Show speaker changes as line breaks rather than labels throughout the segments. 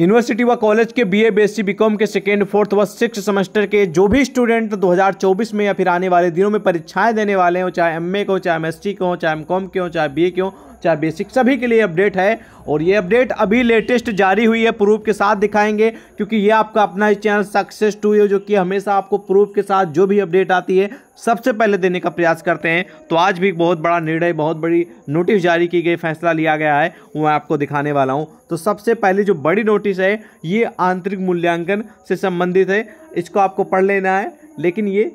university व college के BA BSc BCom के सेकेंड फोर्थ व सिक्स सेमेस्टर के जो भी स्टूडेंट 2024 में या फिर आने वाले दिनों में परीक्षाएं देने वाले हों चाहे एमए के हो चाहे एमएससी के हो चाहे एमकॉम के हों चाहे बीए के हो चाहे बेसिक सभी के लिए अपडेट है और ये अपडेट अभी लेटेस्ट जारी हुई है प्रूफ के साथ दिखाएंगे क्योंकि ये आपका अपना ही चैनल सक्सेस टू यू जो कि हमेशा आपको प्रूफ के साथ जो भी अपडेट आती है सबसे पहले देने का प्रयास करते हैं तो आज भी एक बहुत बड़ा निर्णय बहुत बड़ी नोटिस जारी की गई फैसला लिया गया है वो मैं आपको दिखाने वाला हूँ तो सबसे पहले जो बड़ी नोटिस है ये आंतरिक मूल्यांकन से संबंधित है इसको आपको पढ़ लेना है लेकिन ये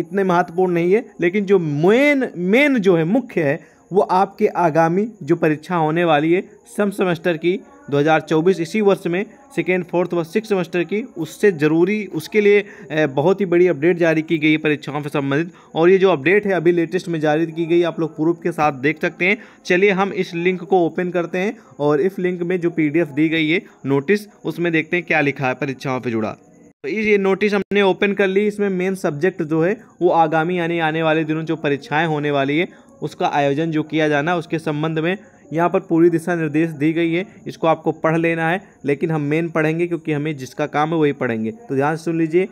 इतने महत्वपूर्ण नहीं है लेकिन जो मेन मेन जो है मुख्य है वो आपके आगामी जो परीक्षा होने वाली है सम सेमेस्टर की 2024 इसी वर्ष में सेकेंड फोर्थ व सिक्स सेमेस्टर की उससे ज़रूरी उसके लिए बहुत ही बड़ी अपडेट जारी की गई है परीक्षाओं से संबंधित और ये जो अपडेट है अभी लेटेस्ट में जारी की गई आप लोग प्रूफ के साथ देख सकते हैं चलिए हम इस लिंक को ओपन करते हैं और इस लिंक में जो पी दी गई है नोटिस उसमें देखते हैं क्या लिखा है परीक्षाओं पर जुड़ा तो ये नोटिस हमने ओपन कर ली इसमें मेन सब्जेक्ट जो है वो आगामी यानी आने वाले दिनों जो परीक्षाएं होने वाली है उसका आयोजन जो किया जाना उसके संबंध में यहाँ पर पूरी दिशा निर्देश दी गई है इसको आपको पढ़ लेना है लेकिन हम मेन पढ़ेंगे क्योंकि हमें जिसका काम है वही पढ़ेंगे तो ध्यान सुन लीजिए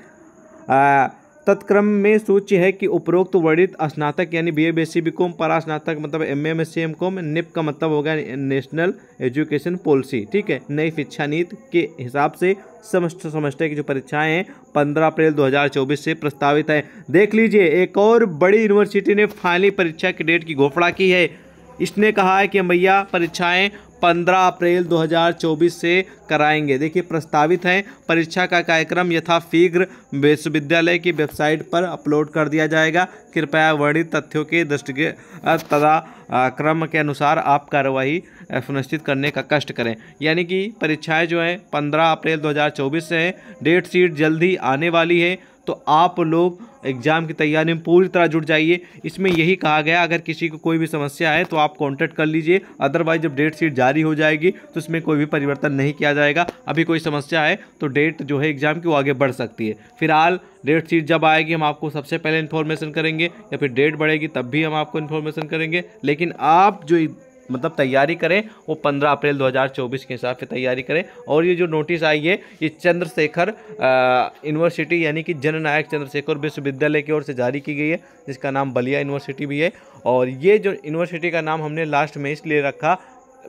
तत्क्रम में सूची है कि उपरोक्त वर्णित स्नातक यानी B A B S C B com स्नातक मतलब M M S C M com निप का मतलब होगा नेशनल एजुकेशन पॉलिसी ठीक है नई शिक्षा नीति के हिसाब से समस्त समस्या की जो परीक्षाएं हैं पंद्रह अप्रैल 2024 से प्रस्तावित है देख लीजिए एक और बड़ी यूनिवर्सिटी ने फाइनली परीक्षा की डेट की घोषणा की है इसने कहा है कि भैया परीक्षाएं 15 अप्रैल 2024 से कराएंगे देखिए प्रस्तावित हैं परीक्षा का कार्यक्रम यथाशीघ्र विश्वविद्यालय की वेबसाइट पर अपलोड कर दिया जाएगा कृपया वर्णित तथ्यों के दृष्टि तथा क्रम के अनुसार आप कार्रवाई सुनिश्चित करने का कष्ट करें यानी कि परीक्षाएं जो हैं 15 अप्रैल 2024 से हैं डेट शीट जल्द ही आने वाली है तो आप लोग एग्ज़ाम की तैयारी में पूरी तरह जुट जाइए इसमें यही कहा गया अगर किसी को कोई भी समस्या है तो आप कांटेक्ट कर लीजिए अदरवाइज जब डेट शीट जारी हो जाएगी तो इसमें कोई भी परिवर्तन नहीं किया जाएगा अभी कोई समस्या है तो डेट जो है एग्ज़ाम की वो आगे बढ़ सकती है फिलहाल डेट शीट जब आएगी हम आपको सबसे पहले इन्फॉर्मेशन करेंगे या फिर डेट बढ़ेगी तब भी हम आपको इन्फॉर्मेशन करेंगे लेकिन आप जो मतलब तैयारी करें वो 15 अप्रैल 2024 के हिसाब से तैयारी करें और ये जो नोटिस आई है ये चंद्रशेखर यूनिवर्सिटी यानी कि जननायक चंद्रशेखर विश्वविद्यालय की ओर से जारी की गई है जिसका नाम बलिया यूनिवर्सिटी भी है और ये जो यूनिवर्सिटी का नाम हमने लास्ट में इसलिए रखा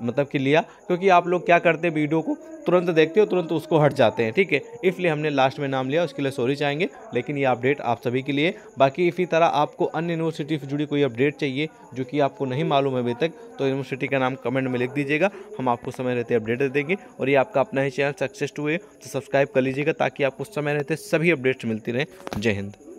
मतलब कि लिया क्योंकि आप लोग क्या करते हैं वीडियो को तुरंत देखते हो तुरंत उसको हट जाते हैं ठीक है इसलिए हमने लास्ट में नाम लिया उसके लिए सॉरी चाहेंगे लेकिन ये अपडेट आप सभी के लिए बाकी इसी तरह आपको अन्य यूनिवर्सिटी से जुड़ी कोई अपडेट चाहिए जो कि आपको नहीं मालूम है अभी तक तो यूनिवर्सिटी का नाम कमेंट में लिख दीजिएगा हम आपको समय रहते अपडेट दे देंगे और ये आपका अपना ही चैनल सक्सेस टू तो सब्सक्राइब कर लीजिएगा ताकि आपको समय रहते सभी अपडेट्स मिलती रहें जय हिंद